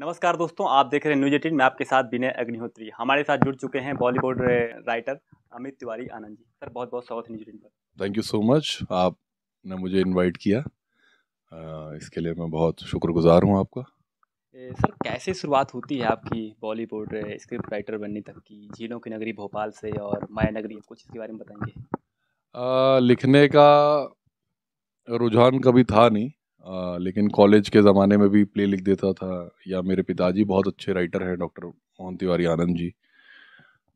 नमस्कार दोस्तों आप देख रहे हैं न्यूज एटीन मैं आपके साथ विनय अग्निहोत्री हमारे साथ जुड़ चुके हैं Bollywood writer Amit Tiwari Anand ji sir बहुत बहुत स्वागत है न्यूज एटीन पर थैंक यू सो मच आपने मुझे इनवाइट किया इसके लिए मैं बहुत शुक्रगुजार हूँ आपका सर कैसे शुरुआत होती है आपकी बॉलीवुड स्क्रिप्ट राइटर बनने तक की झीलों की नगरी भोपाल से और माया नगरी कुछ इसके बारे में बताएंगे आ, लिखने का रुझान कभी था नहीं आ, लेकिन कॉलेज के ज़माने में भी प्ले लिख देता था या मेरे पिताजी बहुत अच्छे राइटर हैं डॉक्टर मोहन तिवारी आनंद जी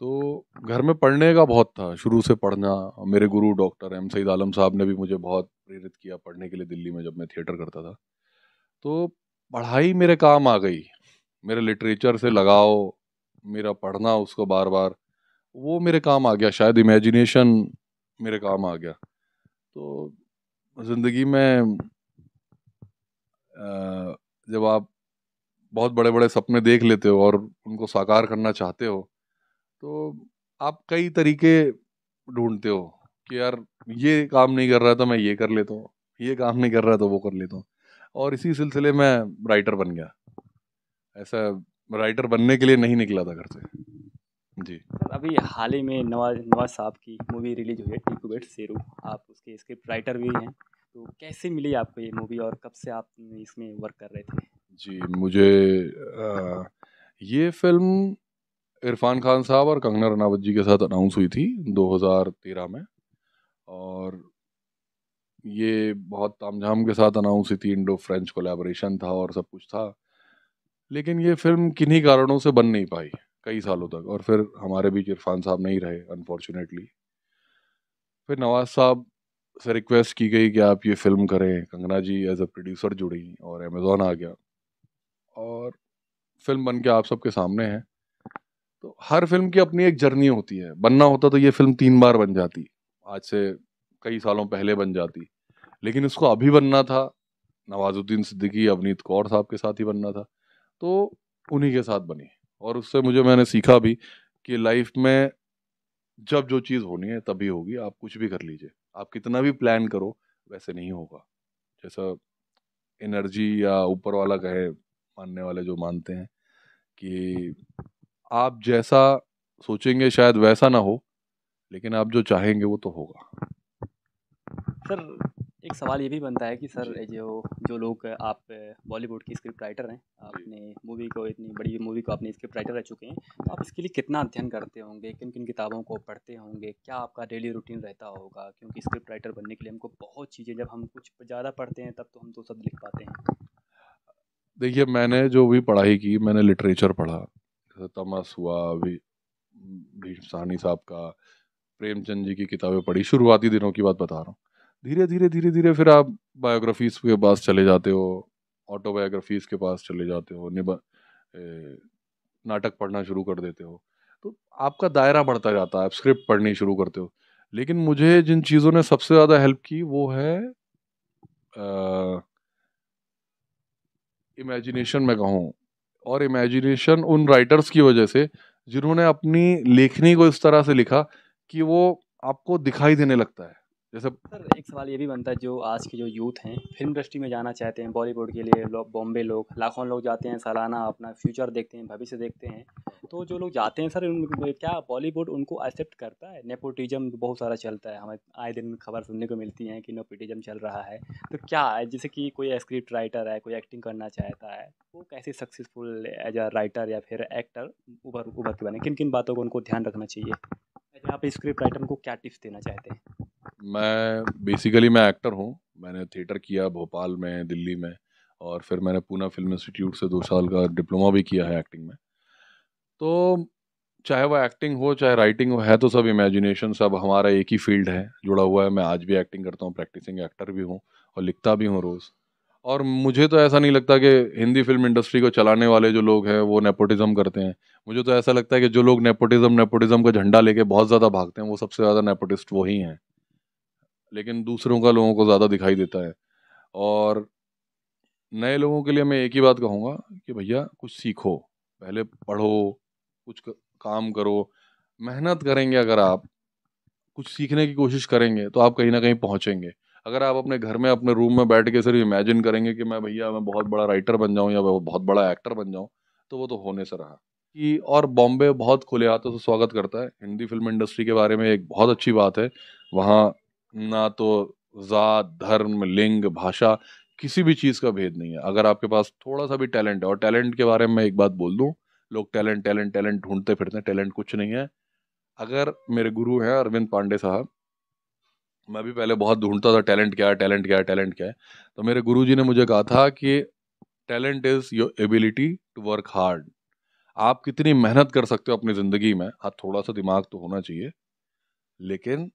तो घर में पढ़ने का बहुत था शुरू से पढ़ना मेरे गुरु डॉक्टर एम सईद आलम साहब ने भी मुझे बहुत प्रेरित किया पढ़ने के लिए दिल्ली में जब मैं थिएटर करता था तो पढ़ाई मेरे काम आ गई मेरे लिटरेचर से लगाओ मेरा पढ़ना उसको बार बार वो मेरे काम आ गया शायद इमेजिनेशन मेरे काम आ गया तो ज़िंदगी में जब आप बहुत बड़े बड़े सपने देख लेते हो और उनको साकार करना चाहते हो तो आप कई तरीके ढूंढते हो कि यार ये काम नहीं कर रहा तो मैं ये कर लेता हूँ ये काम नहीं कर रहा तो वो कर लेता हूँ और इसी सिलसिले में राइटर बन गया ऐसा राइटर बनने के लिए नहीं निकला था घर से जी अभी हाल ही में नवाज नवाज साहब की मूवी रिलीज हुई है टीकू बेट सेरू आप उसके स्क्रिप्ट राइटर भी हैं तो कैसे मिली आपको ये मूवी और कब से आप इसमें वर्क कर रहे थे जी मुझे आ, ये फिल्म इरफान खान साहब और कंगना रनावत जी के साथ अनाउंस हुई थी 2013 में और ये बहुत तामझाम के साथ अनाउंस हुई थी इंडो फ्रेंच कोलेबोरेशन था और सब कुछ था लेकिन ये फिल्म किन्हीं कारणों से बन नहीं पाई कई सालों तक और फिर हमारे बीच इरफान साहब नहीं रहे अनफॉर्चुनेटली फिर नवाज साहब से रिक्वेस्ट की गई कि आप ये फिल्म करें Kangana ji as a producer जुड़ी और अमेज़ोन आ गया और फिल्म बन के आप सबके सामने है तो हर फिल्म की अपनी एक जर्नी होती है बनना होता तो ये फिल्म तीन बार बन जाती आज से कई सालों पहले बन जाती लेकिन इसको अभी बनना था नवाजुद्दीन सिद्दीकी अवनीत कौर साहब के साथ ही बनना था तो उन्हीं के साथ बनी और उससे मुझे मैंने सीखा भी कि लाइफ में जब जो चीज़ होनी है तभी होगी आप कुछ भी कर लीजिए आप कितना भी प्लान करो वैसे नहीं होगा जैसा एनर्जी या ऊपर वाला कहे मानने वाले जो मानते हैं कि आप जैसा सोचेंगे शायद वैसा ना हो लेकिन आप जो चाहेंगे वो तो होगा सर एक सवाल ये भी बनता है कि सर जो जो लोग आप बॉलीवुड की स्क्रिप्ट राइटर हैं आपने मूवी को इतनी बड़ी मूवी को आपने स्क्रिप्ट राइटर रह चुके हैं तो आप इसके लिए कितना अध्ययन करते होंगे किन किन किताबों को पढ़ते होंगे क्या आपका डेली रूटीन रहता होगा क्योंकि स्क्रिप्ट राइटर बनने के लिए हमको बहुत चीज़ें जब हम कुछ ज़्यादा पढ़ते हैं तब तो हम दो शब्द लिख पाते हैं देखिए मैंने जो भी पढ़ाई की मैंने लिटरेचर पढ़ा तमस हुआ भीम साहनी साहब का प्रेमचंद जी की किताबें पढ़ी शुरुआती दिनों की बात बता रहा हूँ धीरे धीरे धीरे धीरे फिर आप बायोग्राफीज के पास चले जाते हो ऑटोबायोग्राफीज के पास चले जाते हो निब नाटक पढ़ना शुरू कर देते हो तो आपका दायरा बढ़ता जाता है आप स्क्रिप्ट पढ़नी शुरू करते हो लेकिन मुझे जिन चीज़ों ने सबसे ज़्यादा हेल्प की वो है इमेजिनेशन मैं कहूँ और इमेजिनेशन उन राइटर्स की वजह से जिन्होंने अपनी लेखनी को इस तरह से लिखा कि वो आपको दिखाई देने लगता है जैसे सर एक सवाल ये भी बनता है जो आज के जो यूथ हैं फिल्म इंडस्ट्री में जाना चाहते हैं बॉलीवुड के लिए लोग बॉम्बे लोग लाखों लोग जाते हैं सालाना अपना फ्यूचर देखते हैं भविष्य देखते हैं तो जो लोग जाते हैं सर उन क्या बॉलीवुड उनको एक्सेप्ट करता है नेपोटिज्म बहुत सारा चलता है हमें आए दिन खबर सुनने को मिलती है कि नेपोटिज्म चल रहा है तो क्या है जैसे कि कोई स्क्रिप्ट राइटर है कोई एक्टिंग करना चाहता है वो कैसे सक्सेसफुल एज अ राइटर या फिर एक्टर उभर उभर के बने किन किन बातों को उनको ध्यान रखना चाहिए अच्छा, आप स्क्रिप्ट राइटर को क्या टिप्स देना चाहते हैं मैं बेसिकली मैं एक्टर हूँ मैंने थिएटर किया भोपाल में दिल्ली में और फिर मैंने पूना फिल्म इंस्टीट्यूट से दो साल का डिप्लोमा भी किया है एक्टिंग में तो चाहे वह एक्टिंग हो चाहे राइटिंग हो है तो सब इमेजिनेशन सब हमारा एक ही फील्ड है जुड़ा हुआ है मैं आज भी एक्टिंग करता हूँ प्रैक्टिसिंग एक्टर भी हूँ और लिखता भी हूँ रोज़ और मुझे तो ऐसा नहीं लगता कि हिंदी फिल्म इंडस्ट्री को चलाने वाले जो लोग हैं वो नेपोटिज्म करते हैं मुझे तो ऐसा लगता है कि जो लोग नेपोटिज्म नेपोटिज्म का झंडा लेके बहुत ज़्यादा भागते हैं वो सबसे ज़्यादा नेपोटिस्ट वही हैं लेकिन दूसरों का लोगों को ज़्यादा दिखाई देता है और नए लोगों के लिए मैं एक ही बात कहूँगा कि भैया कुछ सीखो पहले पढ़ो कुछ काम करो मेहनत करेंगे अगर आप कुछ सीखने की कोशिश करेंगे तो आप कहीं ना कहीं पहुँचेंगे अगर आप अपने घर में अपने रूम में बैठ के सिर्फ इमेजिन करेंगे कि मैं भैया मैं बहुत बड़ा राइटर बन जाऊँ या मैं बहुत बड़ा एक्टर बन जाऊँ तो वो तो होने से रहा कि और बॉम्बे बहुत खुले हाथों से स्वागत करता है हिंदी फिल्म इंडस्ट्री के बारे में एक बहुत अच्छी बात है वहाँ ना तो जात धर्म लिंग भाषा किसी भी चीज़ का भेद नहीं है अगर आपके पास थोड़ा सा भी टैलेंट है और टैलेंट के बारे में मैं एक बात बोल दूँ लोग टैलेंट टैलेंट टैलेंट ढूंढते फिरते हैं टैलेंट कुछ नहीं है अगर मेरे गुरु हैं अरविंद पांडे साहब मैं भी पहले बहुत ढूंढता था टैलेंट क्या है टैलेंट क्या है टैलेंट क्या है तो मेरे गुरु जी ने मुझे कहा था कि talent is your ability to work hard आप कितनी मेहनत कर सकते हो अपनी ज़िंदगी में हाँ थोड़ा सा दिमाग तो होना चाहिए लेकिन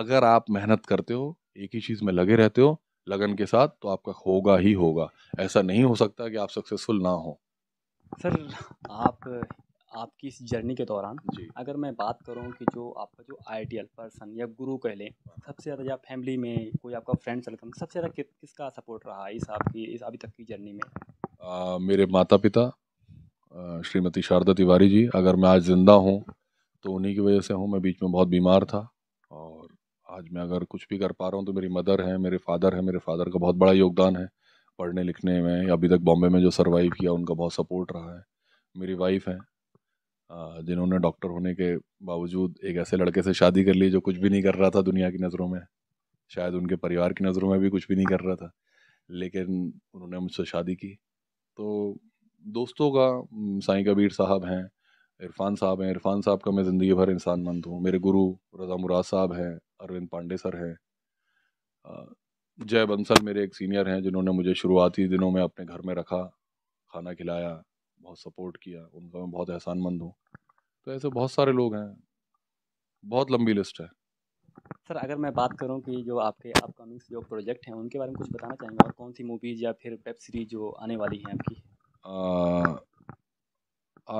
अगर आप मेहनत करते हो एक ही चीज़ में लगे रहते हो लगन के साथ तो आपका होगा ही होगा ऐसा नहीं हो सकता कि आप सक्सेसफुल ना हो सर आप आपकी इस जर्नी के दौरान अगर मैं बात करूं कि जो आपका जो आइडियल पर्सन या गुरु कह लें सबसे ज़्यादा या फैमिली में कोई आपका फ्रेंड सर्कल तो सबसे ज़्यादा कि, किसका सपोर्ट रहा इस आपकी इस अभी तक की जर्नी में आ, मेरे माता पिता श्रीमती शारदा तिवारी जी अगर मैं आज ज़िंदा हूँ तो उन्हीं की वजह से हूँ मैं बीच में बहुत बीमार था आज मैं अगर कुछ भी कर पा रहा हूँ तो मेरी मदर है मेरे फादर है मेरे फादर का बहुत बड़ा योगदान है पढ़ने लिखने में अभी तक बॉम्बे में जो सर्वाइव किया उनका बहुत सपोर्ट रहा है मेरी वाइफ है जिन्होंने डॉक्टर होने के बावजूद एक ऐसे लड़के से शादी कर ली जो कुछ भी नहीं कर रहा था दुनिया की नज़रों में शायद उनके परिवार की नज़रों में भी कुछ भी नहीं कर रहा था लेकिन उन्होंने मुझसे शादी की तो दोस्तों का साई कबीर साहब हैं इरफान साहब हैं इरफान साहब का मैं ज़िंदगी भर इंसान मंद हूँ मेरे गुरु रजा मुराद साहब हैं अरविंद पांडे सर हैं जय बंसल मेरे एक सीनियर हैं जिन्होंने मुझे शुरुआती दिनों में अपने घर में रखा खाना खिलाया बहुत सपोर्ट किया उनका मैं बहुत एहसानमंद हूँ तो ऐसे बहुत सारे लोग हैं बहुत लंबी लिस्ट है सर अगर मैं बात करूं कि जो आपके अपकमिंग जो प्रोजेक्ट हैं उनके बारे में कुछ बताना चाहेंगे और कौन सी मूवीज़ या फिर वेब सीरीज जो आने वाली हैं आपकी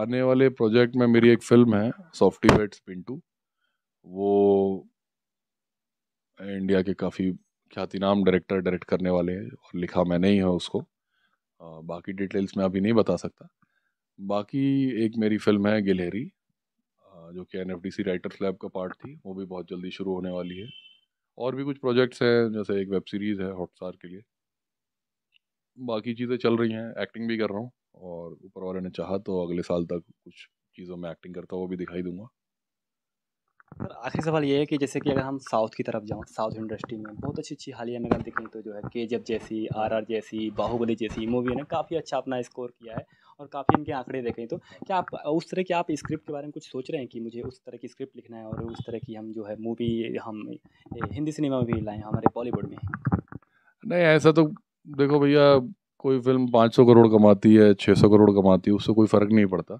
आने वाले प्रोजेक्ट में मेरी एक फिल्म है सॉफ्टी बेट्स पिंटू वो इंडिया के काफ़ी ख्यातिनाम डायरेक्टर डायरेक्ट करने वाले हैं और लिखा मैंने ही है उसको आ, बाकी डिटेल्स मैं अभी नहीं बता सकता बाकी एक मेरी फिल्म है गिलहरी जो कि N F D C writers lab का पार्ट थी वो भी बहुत जल्दी शुरू होने वाली है और भी कुछ प्रोजेक्ट्स हैं जैसे एक वेब सीरीज़ है हॉटस्टार के लिए बाकी चीज़ें चल रही हैं एक्टिंग भी कर रहा हूँ और ऊपर वाले ने चाहा तो अगले साल तक कुछ चीज़ों में एक्टिंग करता हूँ वो भी दिखाई दूंगा आखिरी सवाल ये है कि जैसे कि अगर हम साउथ की तरफ जाऊँ साउथ इंडस्ट्री में बहुत अच्छी अच्छी हालिया में अगर देखें तो जो है के जब जैसी आर आर जैसी बाहुबली जैसी मूवी ने काफ़ी अच्छा अपना स्कोर किया है और काफ़ी इनके आंकड़े देखें तो क्या आप उस तरह के आप स्क्रिप्ट के बारे में कुछ सोच रहे हैं कि मुझे उस तरह की स्क्रिप्ट लिखना है और उस तरह की हम जो है मूवी हम हिंदी सिनेमा में भी लाएँ हमारे बॉलीवुड में नहीं ऐसा तो देखो भैया कोई फिल्म 500 करोड़ कमाती है 600 करोड़ कमाती है उससे कोई फ़र्क नहीं पड़ता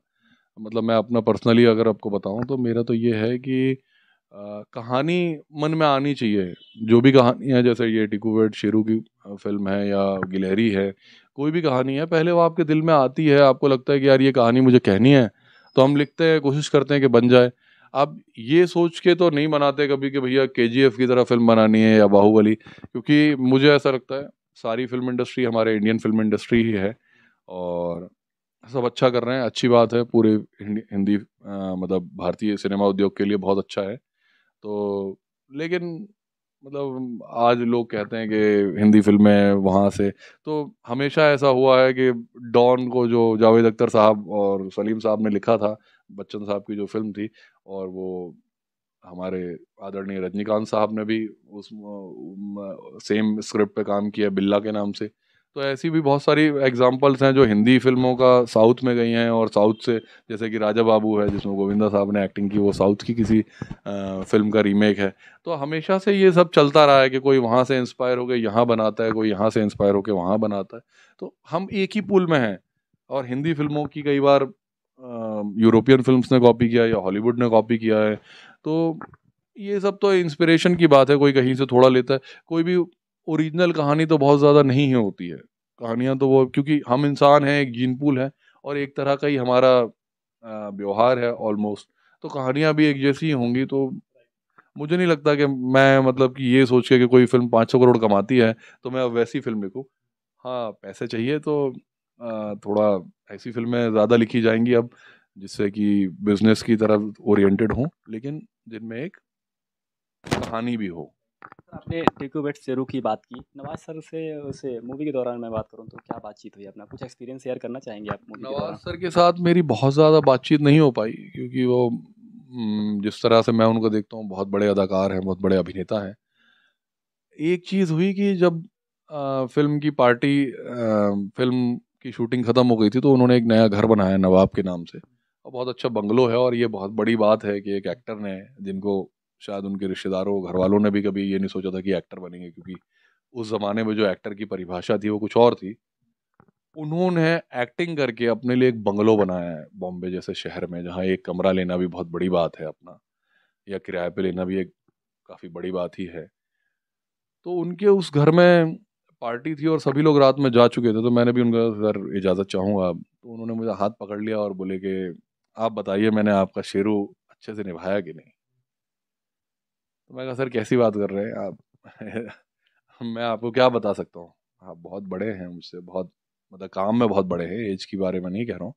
मतलब मैं अपना पर्सनली अगर आपको बताऊं तो मेरा तो ये है कि कहानी मन में आनी चाहिए जो भी कहानियाँ जैसे ये टिकूवेट शेरू की फिल्म है या गिलहरी है कोई भी कहानी है पहले वो आपके दिल में आती है आपको लगता है कि यार ये कहानी मुझे कहनी है तो हम लिखते हैं कोशिश करते हैं कि बन जाए आप ये सोच के तो नहीं बनाते कभी कि भैया के की तरह फिल्म बनानी है या बाहुबली क्योंकि मुझे ऐसा लगता है सारी फिल्म इंडस्ट्री हमारे इंडियन फिल्म इंडस्ट्री ही है और सब अच्छा कर रहे हैं अच्छी बात है पूरे हिंदी आ, मतलब भारतीय सिनेमा उद्योग के लिए बहुत अच्छा है तो लेकिन मतलब आज लोग कहते हैं कि हिंदी फिल्में वहाँ से तो हमेशा ऐसा हुआ है कि डॉन को जो जावेद अख्तर साहब और सलीम साहब ने लिखा था बच्चन साहब की जो फिल्म थी और वो हमारे आदरणीय रजनीकांत साहब ने भी उस सेम स्क्रिप्ट पे काम किया बिल्ला के नाम से तो ऐसी भी बहुत सारी एग्जांपल्स हैं जो हिंदी फिल्मों का साउथ में गई हैं और साउथ से जैसे कि राजा बाबू है जिसमें गोविंदा साहब ने एक्टिंग की वो साउथ की किसी आ, फिल्म का रीमेक है तो हमेशा से ये सब चलता रहा है कि कोई वहाँ से इंस्पायर होकर यहाँ बनाता है कोई यहाँ से इंस्पायर होकर वहाँ बनाता है तो हम एक ही पुल में हैं और हिंदी फिल्मों की कई बार यूरोपियन फिल्म्स ने कॉपी किया या हॉलीवुड ने कॉपी किया है तो ये सब तो इंस्पिरेशन की बात है कोई कहीं से थोड़ा लेता है कोई भी ओरिजिनल कहानी तो बहुत ज़्यादा नहीं है होती है कहानियाँ तो वो क्योंकि हम इंसान हैं एक जीन पूल है और एक तरह का ही हमारा व्यवहार है ऑलमोस्ट तो कहानियाँ भी एक जैसी ही होंगी तो मुझे नहीं लगता कि मैं मतलब कि ये सोच के कि कोई फिल्म पाँच सौ करोड़ कमाती है तो मैं अब वैसी फिल्म लिखूँ हाँ पैसे चाहिए तो थोड़ा ऐसी फिल्में ज़्यादा लिखी जाएंगी अब जिससे कि बिजनेस की तरफ ओरिएंटेड हों लेकिन जिनमें एक कहानी भी हो आपने टिकू बेट सेरू की बात की नवाज सर से उसे मूवी के दौरान मैं बात करूं तो क्या बातचीत हुई अपना कुछ एक्सपीरियंस शेयर करना चाहेंगे आप मूवी नवाज सर के साथ मेरी बहुत ज़्यादा बातचीत नहीं हो पाई क्योंकि वो हम्म, जिस तरह से मैं उनको देखता हूँ बहुत बड़े अदाकार हैं बहुत बड़े अभिनेता हैं एक चीज़ हुई कि जब आ, फिल्म की पार्टी आ, फिल्म की शूटिंग ख़त्म हो गई थी तो उन्होंने एक नया घर बनाया नवाब के नाम से और बहुत अच्छा बंगलो है और ये बहुत बड़ी बात है कि एक एक्टर ने जिनको शायद उनके रिश्तेदारों घर वालों ने भी कभी ये नहीं सोचा था कि एक्टर बनेंगे क्योंकि उस ज़माने में जो एक्टर की परिभाषा थी वो कुछ और थी उन्होंने एक्टिंग करके अपने लिए एक बंगलो बनाया है बॉम्बे जैसे शहर में जहाँ एक कमरा लेना भी बहुत बड़ी बात है अपना या किराए पे लेना भी एक काफ़ी बड़ी बात ही है तो उनके उस घर में पार्टी थी और सभी लोग रात में जा चुके थे तो मैंने भी उनका सर इजाज़त चाहूँगा तो उन्होंने मुझे हाथ पकड़ लिया और बोले कि आप बताइए मैंने आपका शेरू अच्छे से निभाया कि नहीं तो मैं कहा सर कैसी बात कर रहे हैं आप मैं आपको क्या बता सकता हूँ आप बहुत बड़े हैं मुझसे बहुत मतलब काम में बहुत बड़े हैं एज के बारे में नहीं कह रहा हूँ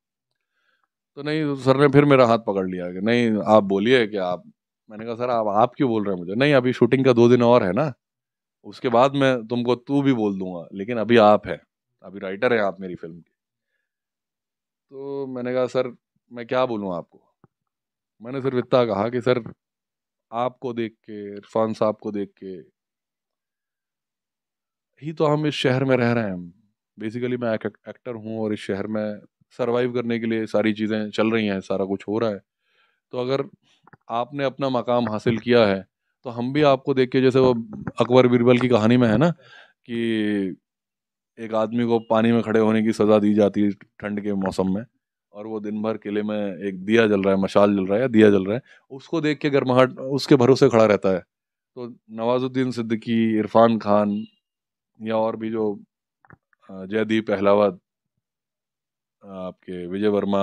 तो नहीं तो सर ने फिर मेरा हाथ पकड़ लिया कि नहीं आप बोलिए कि आप मैंने कहा सर आप आप क्यों बोल रहे हैं मुझे नहीं अभी शूटिंग का दो दिन और है ना उसके बाद मैं तुमको तू भी बोल दूंगा लेकिन अभी आप हैं अभी राइटर हैं आप मेरी फिल्म के तो मैंने कहा सर मैं क्या बोलूँ आपको मैंने सिर्फ इतना कहा कि सर आपको देख के इरफान साहब को देख के ही तो हम इस शहर में रह रहे हैं बेसिकली मैं एक, एक्टर हूँ और इस शहर में सरवाइव करने के लिए सारी चीज़ें चल रही हैं सारा कुछ हो रहा है तो अगर आपने अपना मकाम हासिल किया है तो हम भी आपको देख के जैसे वो अकबर बीरबल की कहानी में है ना कि एक आदमी को पानी में खड़े होने की सज़ा दी जाती है ठंड के मौसम में और वो दिन भर किले में एक दिया जल रहा है मशाल जल रहा है या दिया जल रहा है उसको देख के गर्माहट उसके भरोसे खड़ा रहता है तो नवाजुद्दीन सिद्दीकी इरफान खान या और भी जो जयदीप अहलावत आपके विजय वर्मा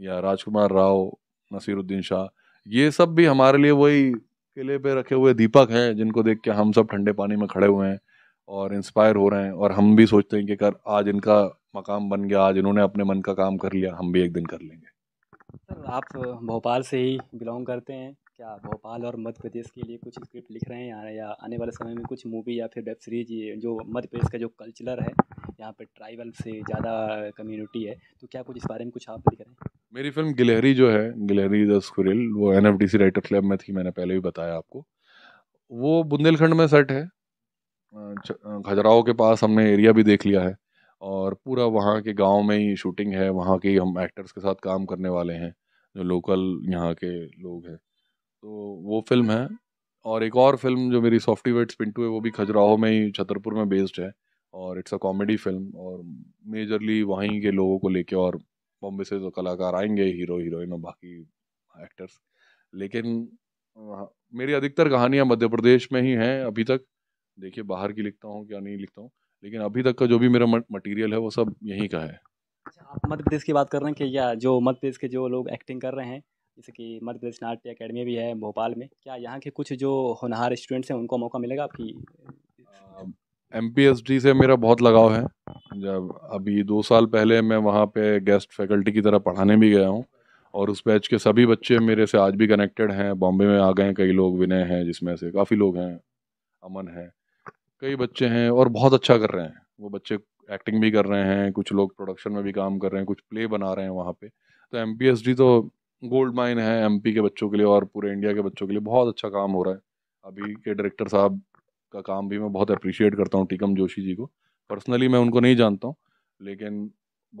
या राजकुमार राव नसीरुद्दीन शाह ये सब भी हमारे लिए वही किले पे रखे हुए दीपक हैं जिनको देख के हम सब ठंडे पानी में खड़े हुए हैं और इंस्पायर हो रहे हैं और हम भी सोचते हैं कि कर आज इनका मकाम बन गया आज इन्होंने अपने मन का काम कर लिया हम भी एक दिन कर लेंगे सर आप भोपाल से ही बिलोंग करते हैं क्या भोपाल और मध्य प्रदेश के लिए कुछ स्क्रिप्ट लिख रहे हैं यहाँ या आने वाले समय में कुछ मूवी या फिर वेब सीरीज ये जो मध्य प्रदेश का जो कल्चर है यहाँ पर ट्राइबल से ज़्यादा कम्युनिटी है तो क्या कुछ इस बारे में कुछ आप लिख रहे हैं मेरी फिल्म गिलहरी जो है गिलहरी द वो एन राइटर क्लब में थी मैंने पहले भी बताया आपको वो बुंदेलखंड में सेट है खजुराहो के पास हमने एरिया भी देख लिया है और पूरा वहाँ के गांव में ही शूटिंग है वहाँ के हम एक्टर्स के साथ काम करने वाले हैं जो लोकल यहाँ के लोग हैं तो वो फिल्म है और एक और फिल्म जो मेरी सॉफ्टी वेट्स पिंटू है वो भी खजुराहो में ही छतरपुर में बेस्ड है और इट्स अ कॉमेडी फिल्म और मेजरली वहीं के लोगों को लेके और बॉम्बे से जो कलाकार आएंगे हीरो हीरोइन और बाकी एक्टर्स लेकिन मेरी अधिकतर कहानियाँ मध्य प्रदेश में ही हैं अभी तक देखिए बाहर की लिखता हूँ क्या नहीं लिखता हूँ लेकिन अभी तक का जो भी मेरा मटेरियल है वो सब यहीं का है अच्छा, आप मध्य प्रदेश की बात कर रहे हैं कि या जो मध्य प्रदेश के जो लोग एक्टिंग कर रहे हैं जैसे कि मध्य प्रदेश नाट्य अकेडमी भी है भोपाल में क्या यहाँ के कुछ जो होनहार स्टूडेंट्स हैं उनको मौका मिलेगा आपकी एम से मेरा बहुत लगाव है जब अभी दो साल पहले मैं वहाँ पे गेस्ट फैकल्टी की तरह पढ़ाने भी गया हूँ और उस बैच के सभी बच्चे मेरे से आज भी कनेक्टेड हैं बॉम्बे में आ गए हैं कई लोग विनय हैं जिसमें से काफ़ी लोग हैं अमन है कई बच्चे हैं और बहुत अच्छा कर रहे हैं वो बच्चे एक्टिंग भी कर रहे हैं कुछ लोग प्रोडक्शन में भी काम कर रहे हैं कुछ प्ले बना रहे हैं वहाँ पे तो एम तो गोल्ड माइन है एम के बच्चों के लिए और पूरे इंडिया के बच्चों के लिए बहुत अच्छा काम हो रहा है अभी के डायरेक्टर साहब का काम भी मैं बहुत अप्रिशिएट करता हूँ टीकम जोशी जी को पर्सनली मैं उनको नहीं जानता हूँ लेकिन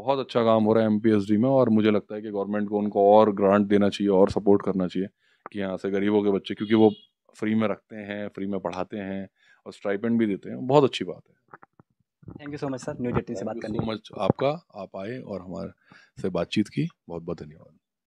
बहुत अच्छा काम हो रहा है एम में और मुझे लगता है कि गवर्नमेंट को उनको और ग्रांट देना चाहिए और सपोर्ट करना चाहिए कि यहाँ से गरीबों के बच्चे क्योंकि वो फ्री में रखते हैं फ्री में पढ़ाते हैं और स्ट्राइपेंट भी देते हैं बहुत अच्छी बात है thank you so much sir न्यू जर्टी से बात करनी सो मच आपका आप आए और हमारे से बातचीत की बहुत बहुत धन्यवाद